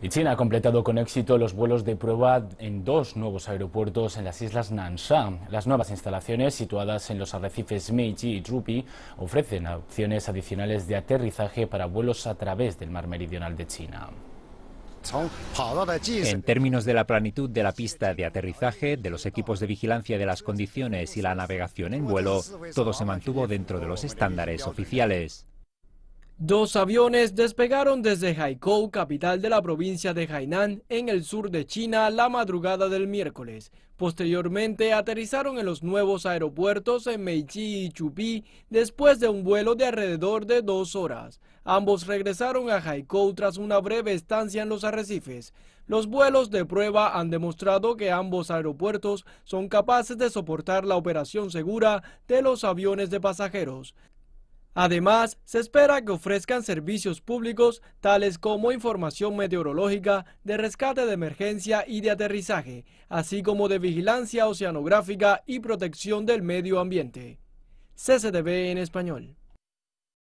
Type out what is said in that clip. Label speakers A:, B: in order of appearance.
A: Y China ha completado con éxito los vuelos de prueba en dos nuevos aeropuertos en las islas Nanshan. Las nuevas instalaciones, situadas en los arrecifes Meiji y Trupi, ofrecen opciones adicionales de aterrizaje para vuelos a través del mar meridional de China. En términos de la planitud de la pista de aterrizaje, de los
B: equipos de vigilancia de las condiciones y la navegación en vuelo, todo se mantuvo dentro de los estándares oficiales.
C: Dos aviones despegaron desde Haikou, capital de la provincia de Hainan, en el sur de China, la madrugada del miércoles. Posteriormente aterrizaron en los nuevos aeropuertos en Meiji y Chupi después de un vuelo de alrededor de dos horas. Ambos regresaron a Haikou tras una breve estancia en los arrecifes. Los vuelos de prueba han demostrado que ambos aeropuertos son capaces de soportar la operación segura de los aviones de pasajeros. Además, se espera que ofrezcan servicios públicos tales como información meteorológica, de rescate de emergencia y de aterrizaje, así como de vigilancia oceanográfica y protección del medio ambiente. CCTV en español.